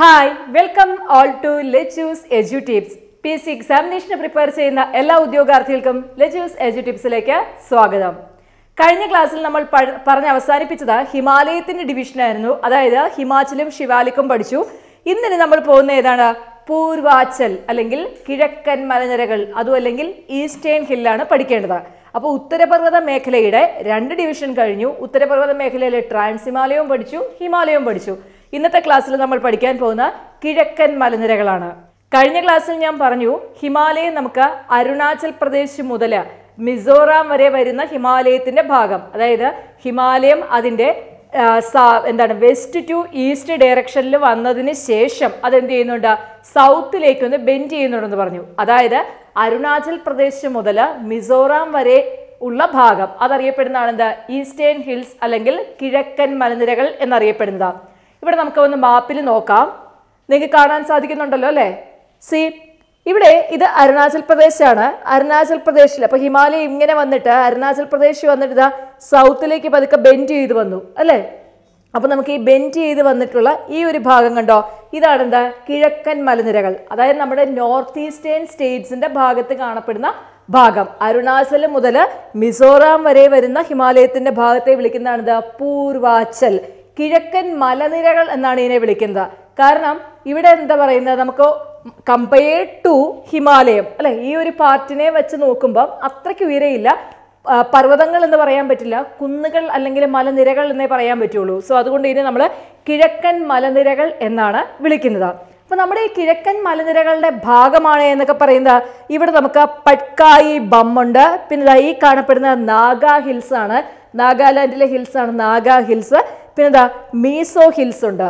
hi welcome all to Lechu's edu tips P C എക്സാമിനേഷന് prepare ചെയ്യുന്ന എല്ലാ ഉദ്യോഗാർത്ഥികൾക്കും ലെച്ചൂസ് എജു ടിപ്സിലേക്ക് സ്വാഗതം കഴിഞ്ഞ ക്ലാസ്സിൽ നമ്മൾ പറഞ്ഞ് അവസാനിപ്പിച്ചത് ഹിമാലയത്തിൻ്റെ ഡിവിഷനായിരുന്നു അതായത് ഹിമാചലും ശിവാലിക്കും പഠിച്ചു ഇന്നലെ നമ്മൾ പോകുന്ന ഏതാണ് പൂർവാചൽ അല്ലെങ്കിൽ കിഴക്കൻ മലനിരകൾ അതുമല്ലെങ്കിൽ അല്ലെങ്കിൽ ഈസ്റ്റേൺ ഹില്ലാണ് പഠിക്കേണ്ടത് അപ്പോൾ ഉത്തരപർവ്വത മേഖലയുടെ രണ്ട് ഡിവിഷൻ കഴിഞ്ഞു ഉത്തരപർവ്വത മേഖലയിലെ ട്രാൻസ് ഹിമാലയവും പഠിച്ചു ഹിമാലയവും പഠിച്ചു ഇന്നത്തെ ക്ലാസ്സിൽ നമ്മൾ പഠിക്കാൻ പോകുന്ന കിഴക്കൻ മലനിരകളാണ് കഴിഞ്ഞ ക്ലാസ്സിൽ ഞാൻ പറഞ്ഞു ഹിമാലയം നമുക്ക് അരുണാചൽ പ്രദേശ് മുതൽ മിസോറാം വരെ വരുന്ന ഹിമാലയത്തിന്റെ ഭാഗം അതായത് ഹിമാലയം അതിന്റെ എന്താണ് വെസ്റ്റ് ടു ഈസ്റ്റ് ഡയറക്ഷനിൽ വന്നതിന് ശേഷം അതെന്ത് ചെയ്യുന്നുണ്ട് സൗത്തിലേക്ക് ഒന്ന് ബെൻഡ് ചെയ്യുന്നുണ്ടെന്ന് പറഞ്ഞു അതായത് അരുണാചൽ പ്രദേശ് മുതൽ മിസോറാം വരെ ഉള്ള ഭാഗം അതറിയപ്പെടുന്നതാണ് എന്താ ഈസ്റ്റേൺ ഹിൽസ് അല്ലെങ്കിൽ കിഴക്കൻ മലനിരകൾ എന്നറിയപ്പെടുന്നത് ഇവിടെ നമുക്ക് ഒന്ന് മാപ്പിൽ നോക്കാം നിങ്ങൾക്ക് കാണാൻ സാധിക്കുന്നുണ്ടല്ലോ അല്ലേ സി ഇവിടെ ഇത് അരുണാചൽ പ്രദേശാണ് അരുണാചൽ പ്രദേശിൽ അപ്പോൾ ഹിമാലയം ഇങ്ങനെ വന്നിട്ട് അരുണാചൽ പ്രദേശ് വന്നിട്ട് ഇതാ സൗത്തിലേക്ക് പതുക്കെ ബെൻഡ് ചെയ്ത് വന്നു അല്ലേ അപ്പോൾ നമുക്ക് ഈ ബെൻഡ് ചെയ്ത് വന്നിട്ടുള്ള ഈ ഒരു ഭാഗം കണ്ടോ ഇതാണ് എന്താ കിഴക്കൻ മലനിരകൾ അതായത് നമ്മുടെ നോർത്ത് ഈസ്റ്റേൺ സ്റ്റേറ്റ്സിൻ്റെ ഭാഗത്ത് കാണപ്പെടുന്ന ഭാഗം അരുണാചൽ മുതൽ മിസോറാം വരെ വരുന്ന ഹിമാലയത്തിൻ്റെ ഭാഗത്തെ വിളിക്കുന്നതാണ് ദ പൂർവാച്ചൽ കിഴക്കൻ മലനിരകൾ എന്നാണ് ഇതിനെ വിളിക്കുന്നത് കാരണം ഇവിടെ എന്താ പറയുന്നത് നമുക്ക് കമ്പയേർഡ് ടു ഹിമാലയം അല്ലെ ഈ ഒരു പാർട്ടിനെ വെച്ച് നോക്കുമ്പം അത്രയ്ക്ക് ഉയരയില്ല പർവ്വതങ്ങൾ എന്ന് പറയാൻ പറ്റില്ല കുന്നുകൾ അല്ലെങ്കിൽ മലനിരകൾ എന്നേ പറയാൻ പറ്റുള്ളൂ സോ അതുകൊണ്ട് ഇതിനെ നമ്മൾ കിഴക്കൻ മലനിരകൾ എന്നാണ് വിളിക്കുന്നത് അപ്പോൾ നമ്മുടെ ഈ കിഴക്കൻ മലനിരകളുടെ ഭാഗമാണ് എന്നൊക്കെ പറയുന്നത് ഇവിടെ നമുക്ക് പട്കായി ബമ്മുണ്ട് പിന്നെ ഈ കാണപ്പെടുന്ന നാഗ ഹിൽസ് ആണ് നാഗാലാൻഡിലെ ഹിൽസ് ആണ് നാഗ ഹിൽസ് പിന്നെന്താ മീസോ ഹിൽസ് ഉണ്ട്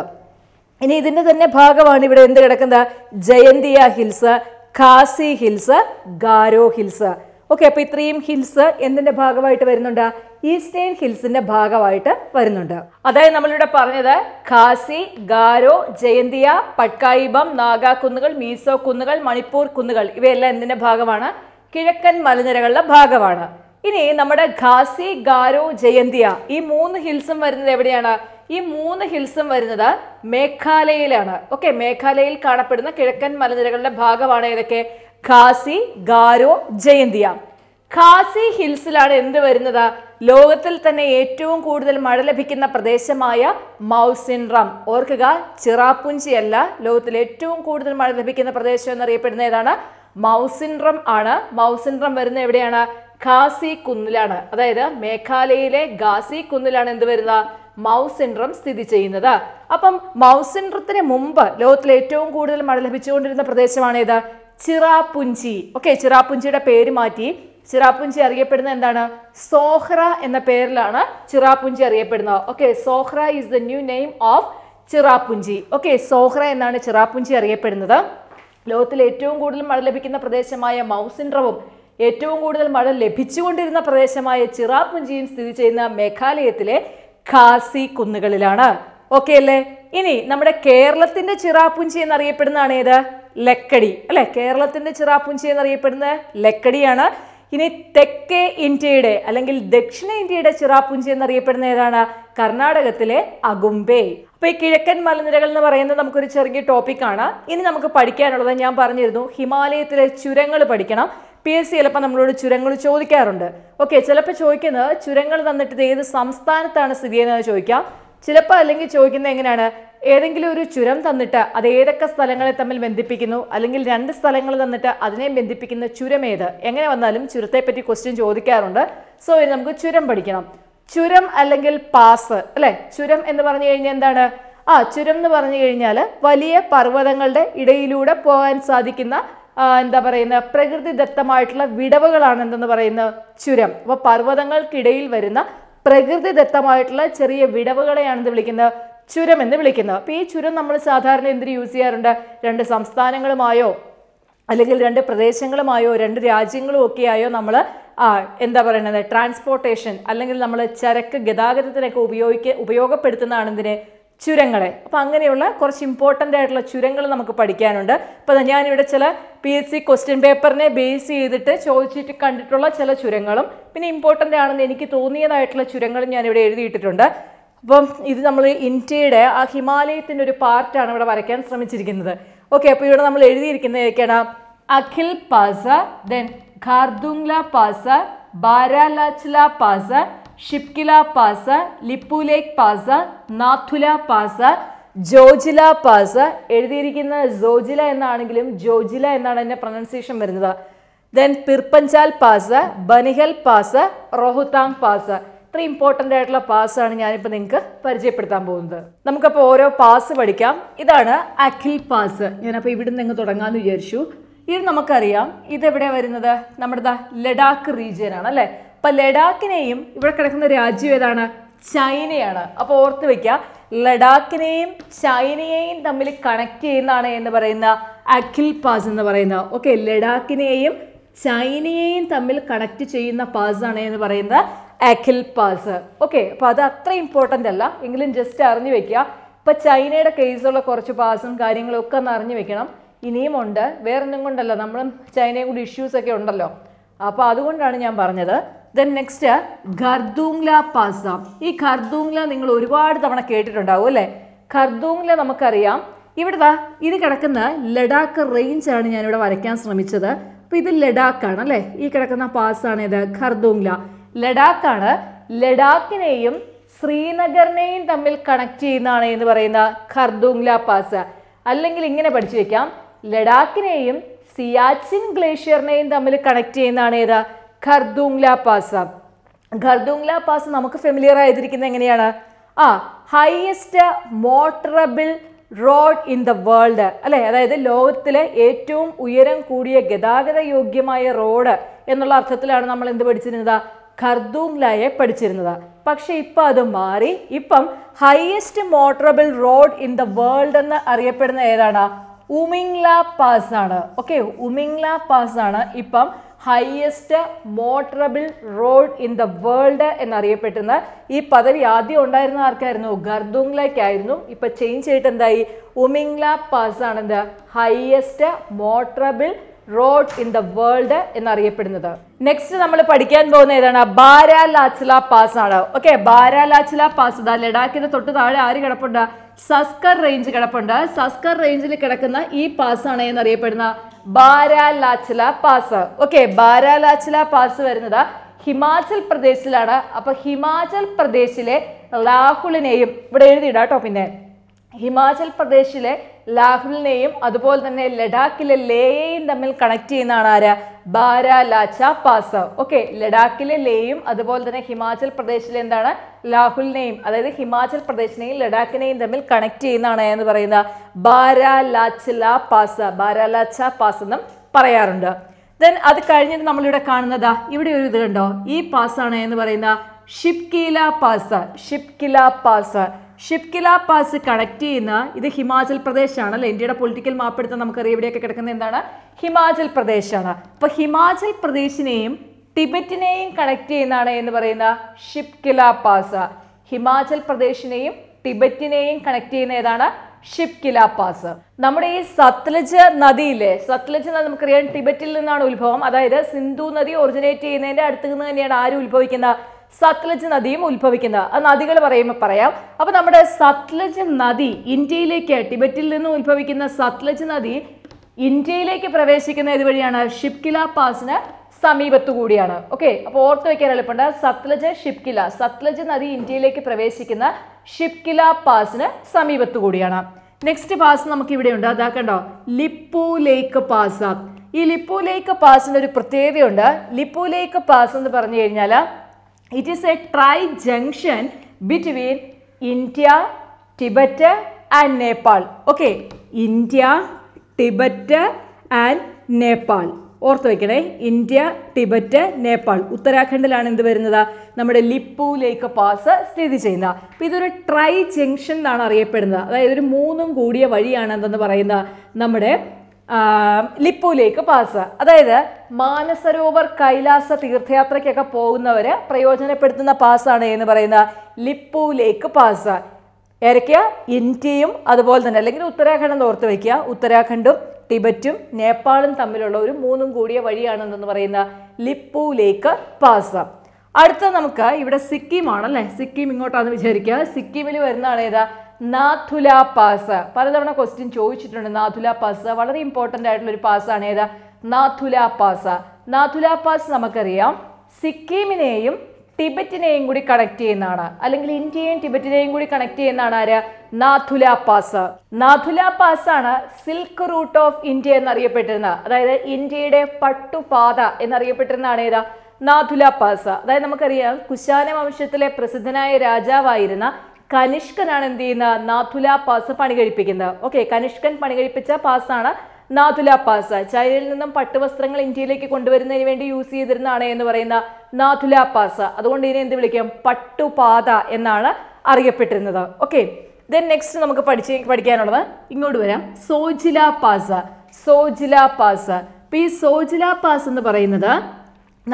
ഇനി ഇതിൻ്റെ തന്നെ ഭാഗമാണ് ഇവിടെ എന്ത് കിടക്കുന്നത് Jaintia hills Khasi hills Garo hills okay അപ്പോൾ ഇത്രയും ഹിൽസ് എന്തിൻ്റെ ഭാഗമായിട്ട് വരുന്നുണ്ട് ഈസ്റ്റേൺ ഹിൽസിന്റെ ഭാഗമായിട്ട് വരുന്നുണ്ട് അതായത് നമ്മളിവിടെ പറഞ്ഞത് ഖാസി ഗാരോ ജയന്തിയ പട്കായിബം നാഗാകുന്നുകൾ കുന്നുകൾ മീസോ കുന്നുകൾ മണിപ്പൂർ കുന്നുകൾ ഇവയെല്ലാം എന്തിൻ്റെ ഭാഗമാണ് കിഴക്കൻ മലനിരകളുടെ ഭാഗമാണ് ഇനി നമ്മുടെ ഖാസി ഗാരോ ജയന്തിയ ഈ മൂന്ന് ഹിൽസും വരുന്നത് എവിടെയാണ് ഈ മൂന്ന് ഹിൽസും വരുന്നത് മേഘാലയയിലാണ് ഓക്കെ മേഘാലയയിൽ കാണപ്പെടുന്ന കിഴക്കൻ മലനിരകളുടെ ഭാഗമാണ് ഏതൊക്കെ ഖാസി ഗാരോ ജയന്തിയ ഖാസി ഹിൽസിലാണ് എന്ത് വരുന്നത് ലോകത്തിൽ തന്നെ ഏറ്റവും കൂടുതൽ മഴ ലഭിക്കുന്ന പ്രദേശമായ മൗസിൻറം ഓർക്കുക അല്ല ലോകത്തിൽ ഏറ്റവും കൂടുതൽ മഴ ലഭിക്കുന്ന പ്രദേശം എന്നറിയപ്പെടുന്ന ഏതാണ് മൗസിൻറം ആണ് മൗസിൻറം വരുന്ന എവിടെയാണ് ഖാസി കുന്നിലാണ് അതായത് മേഘാലയയിലെ ഖാസി കുന്നിലാണ് എന്ത് വരുന്നത് മൗസിൻറം സ്ഥിതി ചെയ്യുന്നത് അപ്പം മൗസിൻറത്തിന് മുമ്പ് ലോകത്തിലെ ഏറ്റവും കൂടുതൽ മഴ ലഭിച്ചുകൊണ്ടിരുന്ന പ്രദേശമാണ് ഏത് ചിറാപുഞ്ചി ഓക്കെ ചിറാപുഞ്ചിയുടെ പേര് മാറ്റി ചിറാപുഞ്ചി അറിയപ്പെടുന്ന എന്താണ് സോഹ്ര എന്ന പേരിലാണ് ചിറാപുഞ്ചി അറിയപ്പെടുന്നത് okay Sohra is the new name of Cherrapunji okay Sohra എന്നാണ് ചിറാപുഞ്ചി അറിയപ്പെടുന്നത് ലോകത്തിൽ ഏറ്റവും കൂടുതൽ മഴ ലഭിക്കുന്ന പ്രദേശമായ മൗസിൻഡ്രവും ഏറ്റവും കൂടുതൽ മഴ ലഭിച്ചുകൊണ്ടിരുന്ന പ്രദേശമായ ചിറാപുഞ്ചിയും സ്ഥിതി ചെയ്യുന്ന മേഘാലയത്തിലെ ഖാസി കുന്നുകളിലാണ് ഓക്കെ അല്ലേ ഇനി നമ്മുടെ കേരളത്തിന്റെ ചിറാപുഞ്ചി എന്നറിയപ്പെടുന്നതാണ് ഏത് ലക്കടി അല്ലെ കേരളത്തിന്റെ ചിറാപ്പുഞ്ചി എന്നറിയപ്പെടുന്ന ലക്കടിയാണ് ഇനി തെക്കേ ഇന്ത്യയുടെ അല്ലെങ്കിൽ ദക്ഷിണ ഇന്ത്യയുടെ ചിറാപ്പുഞ്ചി എന്നറിയപ്പെടുന്ന ഏതാണ് കർണാടകത്തിലെ അഗുംബെ അപ്പോൾ ഈ കിഴക്കൻ മലനിരകൾ എന്ന് പറയുന്നത് നമുക്കൊരു ചെറിയ ആണ് ഇനി നമുക്ക് പഠിക്കാനുള്ളത് ഞാൻ പറഞ്ഞിരുന്നു ഹിമാലയത്തിലെ ചുരങ്ങൾ പഠിക്കണം പി എസ് സി ചിലപ്പോൾ നമ്മളോട് ചുരങ്ങൾ ചോദിക്കാറുണ്ട് ഓക്കെ ചിലപ്പോൾ ചോദിക്കുന്നത് ചുരങ്ങൾ തന്നിട്ട് ഇത് ഏത് സംസ്ഥാനത്താണ് സ്ഥിതി ചെയ്യുന്നത് ചോദിക്കാം ചിലപ്പോൾ അല്ലെങ്കിൽ ചോദിക്കുന്നത് എങ്ങനെയാണ് ഏതെങ്കിലും ഒരു ചുരം തന്നിട്ട് അത് ഏതൊക്കെ സ്ഥലങ്ങളെ തമ്മിൽ ബന്ധിപ്പിക്കുന്നു അല്ലെങ്കിൽ രണ്ട് സ്ഥലങ്ങൾ തന്നിട്ട് അതിനെ ബന്ധിപ്പിക്കുന്ന ചുരം ഏത് എങ്ങനെ വന്നാലും പറ്റി ക്വസ്റ്റ്യൻ ചോദിക്കാറുണ്ട് സോ ഇനി നമുക്ക് ചുരം പഠിക്കണം ചുരം അല്ലെങ്കിൽ പാസ് അല്ലേ ചുരം എന്ന് പറഞ്ഞു കഴിഞ്ഞാൽ എന്താണ് ആ ചുരം എന്ന് പറഞ്ഞു കഴിഞ്ഞാൽ വലിയ പർവ്വതങ്ങളുടെ ഇടയിലൂടെ പോകാൻ സാധിക്കുന്ന എന്താ പറയുന്ന പ്രകൃതിദത്തമായിട്ടുള്ള വിടവുകളാണ് എന്തെന്ന് പറയുന്ന ചുരം അപ്പോൾ പർവ്വതങ്ങൾക്കിടയിൽ വരുന്ന പ്രകൃതിദത്തമായിട്ടുള്ള ചെറിയ വിടവുകളെയാണ് എന്ത് വിളിക്കുന്നത് ചുരം എന്ന് വിളിക്കുന്നത് അപ്പോൾ ഈ ചുരം നമ്മൾ സാധാരണ എന്തിന് യൂസ് ചെയ്യാറുണ്ട് രണ്ട് സംസ്ഥാനങ്ങളുമായോ അല്ലെങ്കിൽ രണ്ട് പ്രദേശങ്ങളുമായോ രണ്ട് രാജ്യങ്ങളും ഒക്കെയായോ നമ്മൾ എന്താ പറയുന്നത് ട്രാൻസ്പോർട്ടേഷൻ അല്ലെങ്കിൽ നമ്മൾ ചരക്ക് ഗതാഗതത്തിനൊക്കെ ഉപയോഗിക്ക ഉപയോഗപ്പെടുത്തുന്നതാണ് ഇതിന് ചുരങ്ങളെ അപ്പോൾ അങ്ങനെയുള്ള കുറച്ച് ഇമ്പോർട്ടൻ്റ് ആയിട്ടുള്ള ചുരങ്ങൾ നമുക്ക് പഠിക്കാനുണ്ട് അപ്പോൾ ഞാനിവിടെ ചില പി എസ് സി ക്വസ്റ്റ്യൻ പേപ്പറിനെ ബേസ് ചെയ്തിട്ട് ചോദിച്ചിട്ട് കണ്ടിട്ടുള്ള ചില ചുരങ്ങളും പിന്നെ ഇമ്പോർട്ടൻ്റ് ആണെന്ന് എനിക്ക് തോന്നിയതായിട്ടുള്ള ചുരങ്ങളും ഞാനിവിടെ എഴുതിയിട്ടിട്ടുണ്ട് അപ്പം ഇത് നമ്മൾ ഇന്ത്യയുടെ ആ ഹിമാലയത്തിൻ്റെ ഒരു പാർട്ടാണ് ഇവിടെ വരയ്ക്കാൻ ശ്രമിച്ചിരിക്കുന്നത് ഓക്കെ അപ്പോൾ ഇവിടെ നമ്മൾ എഴുതിയിരിക്കുന്നത് ഏതൊക്കെയാണ് അഖിൽ pass then Khardung La pass Baralacha La pass Shipki La pass Lipulekh pass Nathu La pass Zoji La pass എഴുതിയിരിക്കുന്ന ജോജില എന്നാണെങ്കിലും ജോജില എന്നാണ് എൻ്റെ പ്രൊനൗൺസിയേഷൻ വരുന്നത് ദെൻ പിർപ്പഞ്ചാൽ പാസ ബനിഹൽ പാസ റോഹുത്താങ് പാസ അത്ര ഇമ്പോർട്ടൻ്റ് ആയിട്ടുള്ള പാസ് ആണ് ഞാനിപ്പോൾ നിങ്ങൾക്ക് പരിചയപ്പെടുത്താൻ പോകുന്നത് നമുക്കപ്പോൾ ഓരോ പാസ് പഠിക്കാം ഇതാണ് അഖിൽ പാസ് ഞാനപ്പോൾ ഇവിടെ നിന്ന് തുടങ്ങാമെന്ന് വിചാരിച്ചു ഇത് നമുക്കറിയാം ഇതെവിടെ വരുന്നത് നമ്മുടെ ലഡാക്ക് റീജിയൻ ആണ് അല്ലേ അപ്പം ലഡാക്കിനെയും ഇവിടെ കിടക്കുന്ന രാജ്യം ഏതാണ് ചൈനയാണ് അപ്പോൾ ഓർത്ത് വയ്ക്കുക ലഡാക്കിനെയും ചൈനയെയും തമ്മിൽ കണക്ട് ചെയ്യുന്നതാണ് എന്ന് പറയുന്ന അഖിൽ പാസ് എന്ന് പറയുന്ന ഓക്കെ ലഡാക്കിനെയും ചൈനയെയും തമ്മിൽ കണക്ട് ചെയ്യുന്ന പാസ് ആണ് എന്ന് പറയുന്നത് അഖിൽ പാസ് ഓക്കെ അപ്പോൾ അത് അത്ര ഇമ്പോർട്ടൻ്റ് അല്ല എങ്കിലും ജസ്റ്റ് അറിഞ്ഞു വെക്കുക ഇപ്പോൾ ചൈനയുടെ കേസുള്ള കുറച്ച് പാസും കാര്യങ്ങളും ഒക്കെ ഒന്ന് അറിഞ്ഞു വെക്കണം ഇനിയും ഉണ്ട് വേറൊന്നും കൊണ്ടല്ല നമ്മൾ ചൈനയും കൂടി ഇഷ്യൂസൊക്കെ ഉണ്ടല്ലോ അപ്പോൾ അതുകൊണ്ടാണ് ഞാൻ പറഞ്ഞത് ദെൻ നെക്സ്റ്റ് ഖർദൂംല പാസ ഈ ഖർദൂംല നിങ്ങൾ ഒരുപാട് തവണ കേട്ടിട്ടുണ്ടാവും അല്ലേ ഖർദൂംല നമുക്കറിയാം ഇവിടെ ഇത് കിടക്കുന്ന ലഡാക്ക് റേഞ്ചാണ് ഞാനിവിടെ വരയ്ക്കാൻ ശ്രമിച്ചത് അപ്പോൾ ഇത് ലഡാക്കാണ് അല്ലേ ഈ കിടക്കുന്ന പാസാണ് ഇത് ഖർദൂംല ലഡാക്കാണ് ലഡാക്കിനെയും ശ്രീനഗറിനെയും തമ്മിൽ കണക്ട് ചെയ്യുന്നതാണ് എന്ന് പറയുന്ന ഖർദുംഗ്ല പാസ് അല്ലെങ്കിൽ ഇങ്ങനെ പഠിച്ചു വെക്കാം ലഡാക്കിനെയും സിയാച്ചിൻ ഗ്ലേഷ്യറിനെയും തമ്മിൽ കണക്ട് ചെയ്യുന്നതാണ് ഏതാ ഖർദുംഗ്ല പാസ് ഖർദുംഗ്ല പാസ് നമുക്ക് ഫെമിലിയർ ആയിരിക്കുന്നത് എങ്ങനെയാണ് ആ highest motorable road in the world അല്ലേ അതായത് ലോകത്തിലെ ഏറ്റവും ഉയരം കൂടിയ ഗതാഗത യോഗ്യമായ റോഡ് എന്നുള്ള അർത്ഥത്തിലാണ് നമ്മൾ എന്ത് പഠിച്ചിരുന്നത് ഖർദൂങ് പഠിച്ചിരുന്നത് പക്ഷേ ഇപ്പോൾ അത് മാറി ഇപ്പം highest motorable road in the world എന്ന് അറിയപ്പെടുന്ന ഏതാണ് ഉമിംഗ്ല പാസ് ആണ് ഓക്കെ ഉമിംഗ്ല പാസ് ആണ് ഇപ്പം highest motorable road in the world എന്നറിയപ്പെട്ടിരുന്ന ഈ പദവി ആദ്യം ഉണ്ടായിരുന്ന ആർക്കായിരുന്നു ഗർദുംഗ്ലയ്ക്കായിരുന്നു ഇപ്പം ചേഞ്ച് ചെയ്തിട്ട് എന്തായി ഉമിംഗ്ല പാസ് ആണ് എന്ത് highest motorable road in the world എന്നറിയപ്പെടുന്നത് നെക്സ്റ്റ് നമ്മൾ പഠിക്കാൻ പോകുന്ന ഏതാണ് ബാരാ ലാച്ചില പാസ് ആണ് ഓക്കെ ബാരാ ലാച്ചില പാസ് ഇതാ ലഡാക്കിന് തൊട്ട് താഴെ ആര് കിടപ്പുണ്ട് സസ്കർ റേഞ്ച് കിടപ്പുണ്ട് സസ്കർ റേഞ്ചിൽ കിടക്കുന്ന ഈ പാസ് ആണ് എന്നറിയപ്പെടുന്ന Bara Lacha La pass okay Bara Lacha La pass വരുന്നത് ഹിമാചൽ പ്രദേശിലാണ് അപ്പൊ ഹിമാചൽ പ്രദേശിലെ ലാഹുലിനെയും ഇവിടെ എഴുതിയിടാട്ടോ പിന്നെ ഹിമാചൽ പ്രദേശിലെ ലാഹുലിനെയും അതുപോലെ തന്നെ ലഡാക്കിലെ ലേയെയും തമ്മിൽ കണക്ട് ചെയ്യുന്നതാണ് ആര് ബാര ലാച്ച പാസ് ഓക്കെ ലഡാക്കിലെ ലേയും അതുപോലെ തന്നെ ഹിമാചൽ പ്രദേശിലെ എന്താണ് ലാഹുലിനെയും അതായത് ഹിമാചൽ പ്രദേശിനെയും ലഡാക്കിനെയും തമ്മിൽ കണക്ട് ചെയ്യുന്നതാണ് എന്ന് പറയുന്ന ബാര ലാച്ചില പാസ് ബാര ലാച്ച പാസ് എന്നും പറയാറുണ്ട് ദെൻ അത് കഴിഞ്ഞിട്ട് നമ്മളിവിടെ കാണുന്നതാ ഇവിടെ ഒരു ഇത് കണ്ടോ ഈ പാസ്സാണ് എന്ന് പറയുന്ന Shipki La pass Shipki La pass Shipki La pass connect ചെയ്യുന്ന ഇത് ഹിമാചൽ പ്രദേശാണ് അല്ലെ ഇന്ത്യയുടെ പൊളിറ്റിക്കൽ മാപ്പ് എടുത്താൽ നമുക്കറിയാം ഇവിടെയൊക്കെ കിടക്കുന്ന എന്താണ് ഹിമാചൽ പ്രദേശാണ് അപ്പോൾ ഹിമാചൽ പ്രദേശിനെയും ടിബറ്റിനെയും കണക്ട് ചെയ്യുന്നതാണ് എന്ന് പറയുന്ന ഷിപ്കില പാസ് ഹിമാചൽ പ്രദേശിനെയും ടിബറ്റിനെയും കണക്ട് ചെയ്യുന്ന ഏതാണ് ഷിപ്കില പാസ് നമ്മുടെ ഈ സത്ലജ് നദിയിലെ സത്ലജ് നദി നമുക്കറിയാം ടിബറ്റിൽ നിന്നാണ് ഉത്ഭവം അതായത് സിന്ധു നദി ഒറിജിനേറ്റ് ചെയ്യുന്നതിന്റെ അടുത്ത് നിന്ന് തന്നെയാണ് ആര് ഉത്ഭവിക്കുന്നത് സത്ലജ് നദിയും ഉത്ഭവിക്കുന്നത് ആ നദികൾ പറയുമ്പോൾ പറയാം അപ്പോൾ നമ്മുടെ സത്ലജ് നദി ഇന്ത്യയിലേക്ക് ടിബറ്റിൽ നിന്ന് ഉത്ഭവിക്കുന്ന സത്ലജ് നദി ഇന്ത്യയിലേക്ക് പ്രവേശിക്കുന്ന ഇതുവഴിയാണ് ഷിപ്കില പാസിന് സമീപത്തു കൂടിയാണ് ഓക്കെ അപ്പോൾ ഓർത്ത് വയ്ക്കാൻ എളുപ്പമുണ്ട് സത്ലജ് ഷിപ്കില സത്ലജ് നദി ഇന്ത്യയിലേക്ക് പ്രവേശിക്കുന്ന ഷിപ്കില പാസിന് സമീപത്തു കൂടിയാണ് നെക്സ്റ്റ് പാസ് നമുക്ക് ഇവിടെ ഉണ്ട് അതാ കണ്ടോ ലിപ്പു ലേക്ക് പാസ് ഈ ലിപ്പു ലേക്ക് പാസിന് ഒരു പ്രത്യേകതയുണ്ട് ലിപ്പു ലേക്ക് പാസ് എന്ന് പറഞ്ഞു കഴിഞ്ഞാൽ it is a tri junction between India Tibet and Nepal okay India Tibet and Nepal ഓർത്ത് വയ്ക്കണേ ഇന്ത്യ ടിബറ്റ് നേപ്പാൾ ഉത്തരാഖണ്ഡിലാണ് എന്ത് വരുന്നത് നമ്മുടെ ലിപ്പു ലേക്ക് പാസ് സ്ഥിതി ചെയ്യുന്നത് അപ്പോൾ ഇതൊരു ട്രൈ ജംഗ്ഷൻ എന്നാണ് അറിയപ്പെടുന്നത് അതായത് ഒരു മൂന്നും കൂടിയ വഴിയാണ് എന്തെന്ന് പറയുന്നത് നമ്മുടെ ലിപ്പുവിലേക്ക് പാസ് അതായത് മാനസരോവർ കൈലാസ തീർത്ഥയാത്രയ്ക്കൊക്കെ പോകുന്നവർ പ്രയോജനപ്പെടുത്തുന്ന പാസ്സാണ് എന്ന് പറയുന്ന ലിപ്പുവിലേക്ക് പാസ് ഏരയ്ക്ക ഇന്ത്യയും അതുപോലെ തന്നെ അല്ലെങ്കിൽ ഉത്തരാഖണ്ഡ് ഓർത്ത് വയ്ക്കുക ഉത്തരാഖണ്ഡും ടിബറ്റും നേപ്പാളും തമ്മിലുള്ള ഒരു മൂന്നും കൂടിയ വഴിയാണെന്ന് പറയുന്ന ലിപ്പുവിലേക്ക് പാസ് അടുത്ത നമുക്ക് ഇവിടെ സിക്കിം ആണല്ലേ സിക്കിം ഇങ്ങോട്ടാണെന്ന് വിചാരിക്കുക സിക്കിമിൽ വരുന്നതാണ് ഏതാ നാഥുല പാസ് പലതവണ ക്വസ്റ്റ്യൻ ചോദിച്ചിട്ടുണ്ട് നാഥുല പാസ് വളരെ ഇമ്പോർട്ടൻ്റ് ആയിട്ടുള്ള ഒരു പാസ്സാണ് ഏതാ നാഥുല പാസ് നാഥുല പാസ് നമുക്കറിയാം സിക്കിമിനെയും ടിബറ്റിനെയും കൂടി കണക്ട് ചെയ്യുന്നതാണ് അല്ലെങ്കിൽ ഇന്ത്യയും ടിബറ്റിനെയും കൂടി കണക്ട് ചെയ്യുന്നതാണ് ആര് നാഥുല പാസ് നാഥുല പാസ് ആണ് സിൽക്ക് റൂട്ട് ഓഫ് ഇന്ത്യ എന്നറിയപ്പെട്ടിരുന്ന അതായത് ഇന്ത്യയുടെ പട്ടുപാത എന്നറിയപ്പെട്ടിരുന്നതാണ് ഏതാ നാഥുല പാസ അതായത് നമുക്കറിയാം കുശാന വംശത്തിലെ പ്രസിദ്ധനായ രാജാവായിരുന്ന കനിഷ്കനാണ് എന്ത് ചെയ്യുന്ന നാഥുല പാസ് പണി കഴിപ്പിക്കുന്നത് ഓക്കെ കനിഷ്കൻ പണി കഴിപ്പിച്ച പാസ്സാണ് നാഥുല പാസ് ചൈനയിൽ നിന്നും പട്ടുവസ്ത്രങ്ങൾ ഇന്ത്യയിലേക്ക് കൊണ്ടുവരുന്നതിന് വേണ്ടി യൂസ് ചെയ്തിരുന്നതാണ് എന്ന് പറയുന്ന നാഥുല പാസ് അതുകൊണ്ട് ഇതിനെ എന്ത് വിളിക്കാം പട്ടുപാത എന്നാണ് അറിയപ്പെട്ടിരുന്നത് ഓക്കെ ദെൻ നെക്സ്റ്റ് നമുക്ക് പഠിച്ച് പഠിക്കാനുള്ളത് ഇങ്ങോട്ട് വരാം സോജില പാസ് സോജില പാസ് അപ്പോൾ ഈ സോജില പാസ് എന്ന് പറയുന്നത്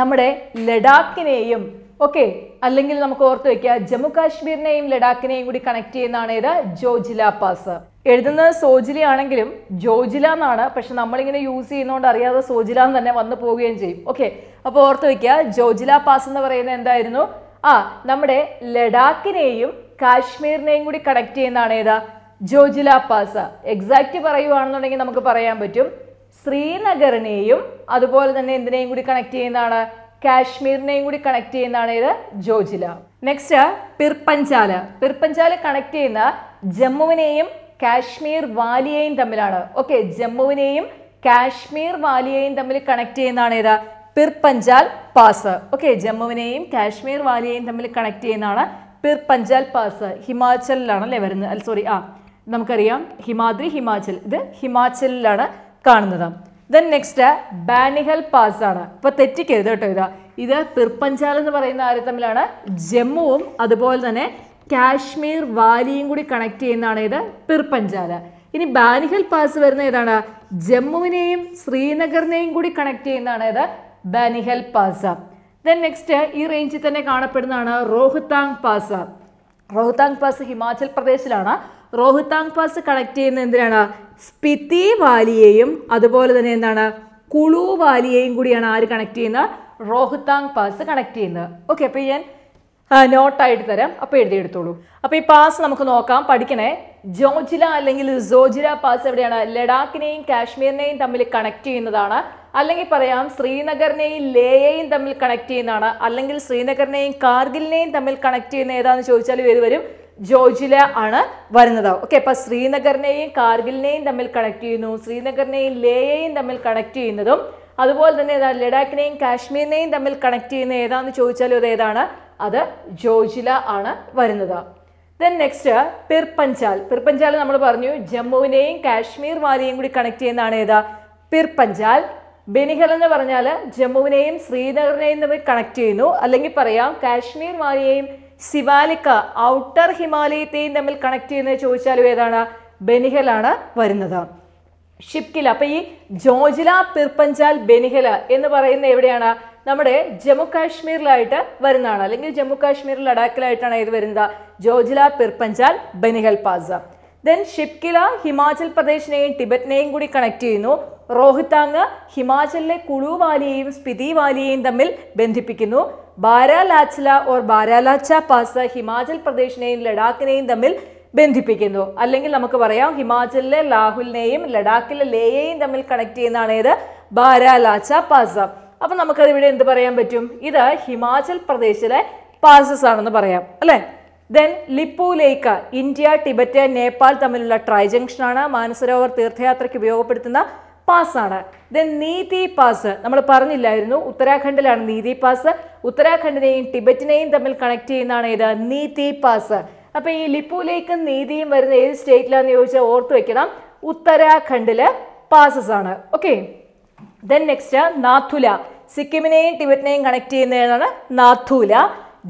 നമ്മുടെ ലഡാക്കിനെയും ഓക്കെ അല്ലെങ്കിൽ നമുക്ക് ഓർത്ത് വെക്കുക ജമ്മു കാശ്മീരിനെയും ലഡാക്കിനെയും കൂടി കണക്ട് ചെയ്യുന്നതാണ് ഏത് ജോജില പാസ് എഴുതുന്നത് സോജില ആണെങ്കിലും ജോജില എന്നാണ് പക്ഷെ നമ്മളിങ്ങനെ യൂസ് ചെയ്യുന്നതുകൊണ്ട് അറിയാതെ സോജില എന്ന് തന്നെ വന്നു പോവുകയും ചെയ്യും ഓക്കെ അപ്പോൾ ഓർത്ത് വെക്കുക ജോജില പാസ് എന്ന് പറയുന്നത് എന്തായിരുന്നു ആ നമ്മുടെ ലഡാക്കിനെയും കാശ്മീരിനെയും കൂടി കണക്ട് ചെയ്യുന്നതാണ് ഏതാ ജോജില പാസ് എക്സാക്റ്റ് പറയുവാണെന്നുണ്ടെങ്കിൽ നമുക്ക് പറയാൻ പറ്റും ശ്രീനഗറിനെയും അതുപോലെ തന്നെ എന്തിനേയും കൂടി കണക്ട് ചെയ്യുന്നതാണ് കാശ്മീരിനെയും കൂടി കണക്ട് ചെയ്യുന്നതാണ് ഇത് ജോജില നെക്സ്റ്റ് പിർപ്പഞ്ചാല പിർപ്പഞ്ചാല കണക്ട് ചെയ്യുന്ന ജമ്മുവിനെയും കാശ്മീർ വാലിയെയും തമ്മിലാണ് ഓക്കെ ജമ്മുവിനെയും കാശ്മീർ വാലിയെയും തമ്മിൽ കണക്ട് ചെയ്യുന്നതാണ് ഏതാ പിർപഞ്ചാൽ പാസ് ഓക്കെ ജമ്മുവിനെയും കാശ്മീർ വാലിയെയും തമ്മിൽ കണക്ട് ചെയ്യുന്നതാണ് പിർപഞ്ചാൽ പാസ് ഹിമാചലിലാണ് അല്ലേ വരുന്നത് സോറി ആ നമുക്കറിയാം ഹിമാദ്രി ഹിമാചൽ ഇത് ഹിമാചലിലാണ് കാണുന്നത് ദെൻ നെക്സ്റ്റ് ബാനിഹൽ പാസ് ആണ് ഇപ്പൊ തെറ്റിക്കരുത് കേട്ടോ ഇത് ഇത് പിർപ്പഞ്ചാൽ എന്ന് പറയുന്ന ആര് തമ്മിലാണ് ജമ്മുവും അതുപോലെ തന്നെ കാശ്മീർ വാലിയും കൂടി കണക്ട് ചെയ്യുന്നതാണ് ഇത് പിർപ്പഞ്ചാല് ഇനി ബാനിഹൽ പാസ് വരുന്ന ഏതാണ് ജമ്മുവിനെയും ശ്രീനഗറിനെയും കൂടി കണക്ട് ചെയ്യുന്നതാണ് ഇത് ബാനിഹൽ പാസ് ദെൻ നെക്സ്റ്റ് ഈ റേഞ്ചിൽ തന്നെ കാണപ്പെടുന്നതാണ് റോഹ്താങ് പാസ് റോഹ്താങ് പാസ് ഹിമാചൽ പ്രദേശിലാണ് റോഹ്താങ് പാസ് കണക്ട് ചെയ്യുന്ന എന്തിനാണ് സ്പിതി വാലിയെയും അതുപോലെ തന്നെ എന്താണ് കുളു വാലിയെയും കൂടിയാണ് ആര് കണക്ട് ചെയ്യുന്നത് റോഹ്താങ് പാസ് കണക്ട് ചെയ്യുന്നത് ഓക്കെ അപ്പോൾ ഞാൻ നോട്ടായിട്ട് തരാം അപ്പോൾ എഴുതിയെടുത്തോളൂ അപ്പോൾ ഈ പാസ് നമുക്ക് നോക്കാം പഠിക്കണേ ജോജില അല്ലെങ്കിൽ ജോജില പാസ് എവിടെയാണ് ലഡാക്കിനെയും കാശ്മീരിനെയും തമ്മിൽ കണക്ട് ചെയ്യുന്നതാണ് അല്ലെങ്കിൽ പറയാം ശ്രീനഗറിനെയും ലേയെയും തമ്മിൽ കണക്ട് ചെയ്യുന്നതാണ് അല്ലെങ്കിൽ ശ്രീനഗറിനെയും കാർഗിലിനെയും തമ്മിൽ കണക്ട് ചെയ്യുന്ന ഏതാണെന്ന് ചോദിച്ചാൽ ഇവർ വരും ജോർജില ആണ് വരുന്നത് ഓക്കെ അപ്പോൾ ശ്രീനഗറിനെയും കാർഗിലിനെയും തമ്മിൽ കണക്ട് ചെയ്യുന്നു ശ്രീനഗറിനെയും ലേയെയും തമ്മിൽ കണക്ട് ചെയ്യുന്നതും അതുപോലെ തന്നെ ഏതാണ് ലഡാക്കിനെയും കാശ്മീരിനെയും തമ്മിൽ കണക്ട് ചെയ്യുന്ന ഏതാന്ന് ചോദിച്ചാൽ അത് ഏതാണ് അത് ജോജില ആണ് വരുന്നത് ദെൻ നെക്സ്റ്റ് പിർപഞ്ചാൽ പിർപഞ്ചാൽ നമ്മൾ പറഞ്ഞു ജമ്മുവിനെയും കാശ്മീർ വാലിയെയും കൂടി കണക്ട് ചെയ്യുന്നതാണ് ഏതാ പിർപഞ്ചാൽ ബെനിഹൽ എന്ന് പറഞ്ഞാൽ ജമ്മുവിനെയും ശ്രീനഗറിനെയും തമ്മിൽ കണക്ട് ചെയ്യുന്നു അല്ലെങ്കിൽ പറയാം കാശ്മീർ വാലിയെയും സിവാലിക്ക ഔട്ടർ ഹിമാലയത്തെയും തമ്മിൽ കണക്ട് ചെയ്യുന്നത് ചോദിച്ചാലും ഏതാണ് ബെനിഹലാണ് വരുന്നത് ഷിപ്കില അപ്പൊ ഈ ജോജില പിർപ്പഞ്ചാൽ ബെനിഹല എന്ന് പറയുന്ന എവിടെയാണ് നമ്മുടെ ജമ്മു കാശ്മീരിലായിട്ട് വരുന്നതാണ് അല്ലെങ്കിൽ ജമ്മു കാശ്മീർ ലഡാക്കിലായിട്ടാണ് ഇത് വരുന്നത് ജോജില പിർപ്പഞ്ചാൽ ബെനിഹൽ പാസ് ദെൻ ഷിപ്കില ഹിമാചൽ പ്രദേശിനെയും ടിബറ്റിനെയും കൂടി കണക്ട് ചെയ്യുന്നു റോഹിത്താങ് ഹിമാചലിലെ കുളു വാലിയെയും സ്പിതി വാലിയെയും തമ്മിൽ ബന്ധിപ്പിക്കുന്നു ബാരാലാച്ചില ഓർ ബാരാലാച്ച പാസ് ഹിമാചൽ പ്രദേശിനെയും ലഡാക്കിനെയും തമ്മിൽ ബന്ധിപ്പിക്കുന്നു അല്ലെങ്കിൽ നമുക്ക് പറയാം ഹിമാചലിലെ ലാഹുലിനെയും ലഡാക്കിലെ ലേയെയും തമ്മിൽ കണക്ട് ചെയ്യുന്നതാണ് ഏത് ബാരാലാച്ച പാസ് അപ്പം നമുക്കത് ഇവിടെ എന്ത് പറയാൻ പറ്റും ഇത് ഹിമാചൽ പ്രദേശിലെ പാസസ് ആണെന്ന് പറയാം അല്ലേ ദെൻ ലേക്ക് ഇന്ത്യ ടിബറ്റ് നേപ്പാൾ തമ്മിലുള്ള ജംഗ്ഷനാണ് മാനസരോവർ തീർത്ഥയാത്രയ്ക്ക് ഉപയോഗപ്പെടുത്തുന്ന പാസ്സാണ് ദെൻ നീതി പാസ് നമ്മൾ പറഞ്ഞില്ലായിരുന്നു ഉത്തരാഖണ്ഡിലാണ് നീതി പാസ് ഉത്തരാഖണ്ഡിനെയും ടിബറ്റിനെയും തമ്മിൽ കണക്ട് ചെയ്യുന്നതാണ് ഏത് നീതി പാസ് അപ്പോൾ ഈ ലേക്കും നീതിയും വരുന്ന ഏത് സ്റ്റേറ്റിലാണെന്ന് ചോദിച്ചാൽ ഓർത്ത് വെക്കണം ഉത്തരാഖണ്ഡില് പാസസ് ആണ് ഓക്കെ ദെൻ നെക്സ്റ്റ് നാഥുല സിക്കിമിനെയും ടിബറ്റിനെയും കണക്ട് ചെയ്യുന്നതാണ് നാഥുല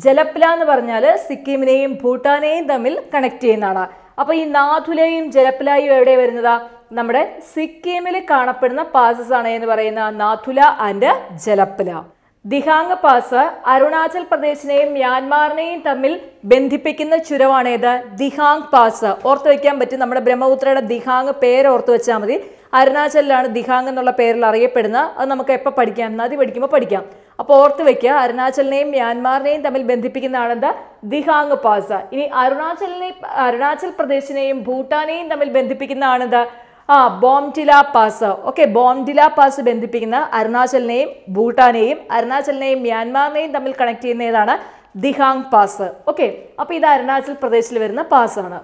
ജലപ്ല എന്ന് പറഞ്ഞാൽ സിക്കിമിനെയും ഭൂട്ടാനെയും തമ്മിൽ കണക്ട് ചെയ്യുന്നതാണ് അപ്പോൾ ഈ നാഥുലയും ജലപ്ലയും എവിടെ വരുന്നതാ നമ്മുടെ സിക്കിമിൽ കാണപ്പെടുന്ന പാസസ് ആണ് എന്ന് പറയുന്ന നാഥുല ആൻഡ് ജലപ്ല ദിഹാങ് പാസ് അരുണാചൽ പ്രദേശിനെയും മ്യാൻമാറിനെയും തമ്മിൽ ബന്ധിപ്പിക്കുന്ന ചുരവാണേത് ദിഹാങ് പാസ് ഓർത്ത് വയ്ക്കാൻ പറ്റും നമ്മുടെ ബ്രഹ്മപുത്രയുടെ ദിഹാങ് പേര് ഓർത്ത് വെച്ചാൽ മതി അരുണാചലിലാണ് ദിഹാങ് എന്നുള്ള പേരിൽ അറിയപ്പെടുന്ന അത് നമുക്ക് എപ്പോൾ പഠിക്കാം നദി പഠിക്കുമ്പോൾ പഠിക്കാം അപ്പോൾ ഓർത്ത് വയ്ക്കുക അരുണാചലിനെയും മ്യാൻമാറിനെയും തമ്മിൽ ബന്ധിപ്പിക്കുന്നതാണ് എന്താ ദിഹാങ് പാസ ഇനി അരുണാചലിനെ അരുണാചൽ പ്രദേശിനെയും ഭൂട്ടാനെയും തമ്മിൽ ബന്ധിപ്പിക്കുന്നതാണ് എന്താ ആ Bomdila pass okay Bomdila pass ബന്ധിപ്പിക്കുന്ന അരുണാചലിനെയും ഭൂട്ടാനെയും അരുണാചലിനെയും മ്യാൻമാറിനെയും തമ്മിൽ കണക്ട് ചെയ്യുന്ന ഏതാണ് ദിഹാങ് പാസ് ഓക്കെ അപ്പോൾ ഇത് അരുണാചൽ പ്രദേശിൽ വരുന്ന പാസ് ആണ്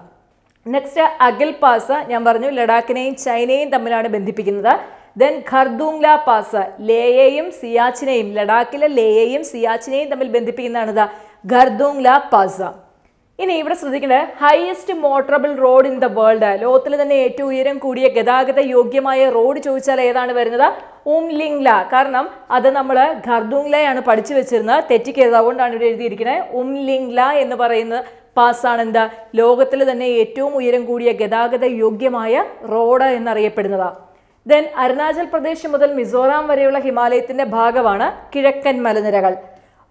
നെക്സ്റ്റ് അഗൽ പാസ് ഞാൻ പറഞ്ഞു ലഡാക്കിനെയും ചൈനയും തമ്മിലാണ് ബന്ധിപ്പിക്കുന്നത് ദെൻ ഖർദൂംല പാസ് ലേയെയും സിയാച്ചിനെയും ലഡാക്കിലെ ലേയെയും സിയാച്ചിനെയും തമ്മിൽ ബന്ധിപ്പിക്കുന്നതാണിത് ഖർദൂംല പാസ് ഇനി ഇവിടെ ശ്രദ്ധിക്കേണ്ടത് highest motorable road in the world ലോകത്തിൽ തന്നെ ഏറ്റവും ഉയരം കൂടിയ ഗതാഗത യോഗ്യമായ റോഡ് ചോദിച്ചാൽ ഏതാണ് വരുന്നത് ഉംലിംഗ്ല കാരണം അത് നമ്മൾ ഖർദൂംലയാണ് പഠിച്ചു വെച്ചിരുന്നത് തെറ്റിക്കരുത് അതുകൊണ്ടാണ് ഇവിടെ എഴുതിയിരിക്കുന്നത് ഉംലിംഗ്ല എന്ന് പറയുന്നത് പാസ്സാണെന്ത് ലോകത്തിൽ തന്നെ ഏറ്റവും ഉയരം കൂടിയ ഗതാഗത യോഗ്യമായ റോഡ് എന്നറിയപ്പെടുന്നത് ദെൻ അരുണാചൽ പ്രദേശ് മുതൽ മിസോറാം വരെയുള്ള ഹിമാലയത്തിന്റെ ഭാഗമാണ് കിഴക്കൻ മലനിരകൾ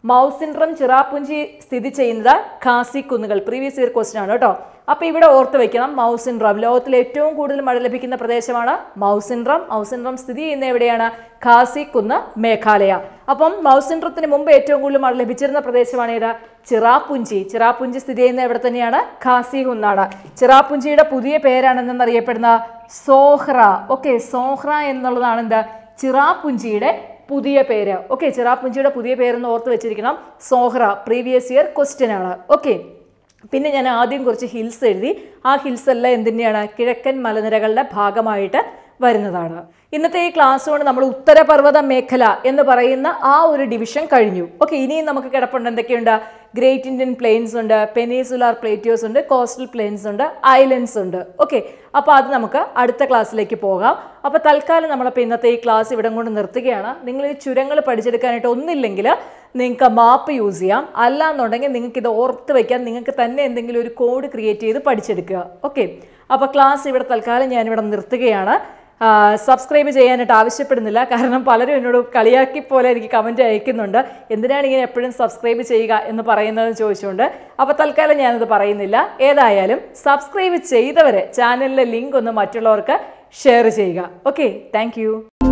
മൗസിൻഡ്രം ചിറാപ്പുഞ്ചി സ്ഥിതി ചെയ്യുന്നത് ഖാസി കുന്നുകൾ പ്രീവിയസ് ഇയർ ക്വസ്റ്റൻ ആണ് കേട്ടോ അപ്പൊ ഇവിടെ ഓർത്ത് വെക്കണം മൗസിൻഡ്രം ലോകത്തിലെ ലോകത്തിൽ ഏറ്റവും കൂടുതൽ മഴ ലഭിക്കുന്ന പ്രദേശമാണ് മൗസിൻഡ്രം മൗസിൻഡ്രം സ്ഥിതി ചെയ്യുന്ന എവിടെയാണ് ഖാസി കുന്ന് മേഘാലയ അപ്പം മൗസിൻഡ്രത്തിന് മുമ്പ് ഏറ്റവും കൂടുതൽ മഴ ലഭിച്ചിരുന്ന പ്രദേശമാണ് ഏത് ചിറാപ്പുഞ്ചി ചിറാപ്പുഞ്ചി സ്ഥിതി ചെയ്യുന്ന എവിടെ തന്നെയാണ് ഖാസി കുന്നാണ് ചിറാപ്പുഞ്ചിയുടെ പുതിയ അറിയപ്പെടുന്ന സോഹ്ര ഓക്കെ സോഹ്ര എന്നുള്ളതാണ് എന്താ ചിറാപ്പുഞ്ചിയുടെ പുതിയ പേര് ഓക്കെ ചെറാപ്പുഞ്ചിയുടെ പുതിയ പേരെന്ന് ഓർത്ത് വെച്ചിരിക്കണം സോഹ്ര പ്രീവിയസ് ഇയർ ക്വസ്റ്റ്യൻ ആണ് ഓക്കെ പിന്നെ ഞാൻ ആദ്യം കുറച്ച് ഹിൽസ് എഴുതി ആ ഹിൽസ് എല്ലാം എന്തിനാണ് കിഴക്കൻ മലനിരകളുടെ ഭാഗമായിട്ട് വരുന്നതാണ് ഇന്നത്തെ ഈ ക്ലാസ് കൊണ്ട് നമ്മൾ ഉത്തരപർവ്വത മേഖല എന്ന് പറയുന്ന ആ ഒരു ഡിവിഷൻ കഴിഞ്ഞു ഓക്കെ ഇനിയും നമുക്ക് കിടപ്പുണ്ട് എന്തൊക്കെയുണ്ട് ഗ്രേറ്റ് ഇന്ത്യൻ പ്ലെയിൻസ് ഉണ്ട് പെനീസുലാർ പ്ലേറ്റിയോസ് ഉണ്ട് കോസ്റ്റൽ പ്ലെയിൻസ് ഉണ്ട് ഐലൻഡ്സ് ഉണ്ട് ഓക്കെ അപ്പോൾ അത് നമുക്ക് അടുത്ത ക്ലാസ്സിലേക്ക് പോകാം അപ്പോൾ തൽക്കാലം നമ്മളപ്പോൾ ഇന്നത്തെ ഈ ക്ലാസ് ഇവിടെ കൊണ്ട് നിർത്തുകയാണ് നിങ്ങൾ ഈ ചുരങ്ങൾ പഠിച്ചെടുക്കാനായിട്ട് ഒന്നില്ലെങ്കിൽ നിങ്ങൾക്ക് മാപ്പ് യൂസ് ചെയ്യാം അല്ല എന്നുണ്ടെങ്കിൽ നിങ്ങൾക്ക് ഇത് ഓർത്ത് വയ്ക്കാൻ നിങ്ങൾക്ക് തന്നെ എന്തെങ്കിലും ഒരു കോഡ് ക്രിയേറ്റ് ചെയ്ത് പഠിച്ചെടുക്കുക ഓക്കെ അപ്പോൾ ക്ലാസ് ഇവിടെ തൽക്കാലം ഞാനിവിടെ നിർത്തുകയാണ് സബ്സ്ക്രൈബ് ചെയ്യാനായിട്ട് ആവശ്യപ്പെടുന്നില്ല കാരണം പലരും എന്നോട് കളിയാക്കി പോലെ എനിക്ക് കമൻറ്റ് അയക്കുന്നുണ്ട് എന്തിനാണ് ഇങ്ങനെ എപ്പോഴും സബ്സ്ക്രൈബ് ചെയ്യുക എന്ന് പറയുന്നതെന്ന് ചോദിച്ചുകൊണ്ട് അപ്പോൾ തൽക്കാലം ഞാനത് പറയുന്നില്ല ഏതായാലും സബ്സ്ക്രൈബ് ചെയ്തവരെ ചാനലിലെ ലിങ്ക് ഒന്ന് മറ്റുള്ളവർക്ക് ഷെയർ ചെയ്യുക ഓക്കെ താങ്ക്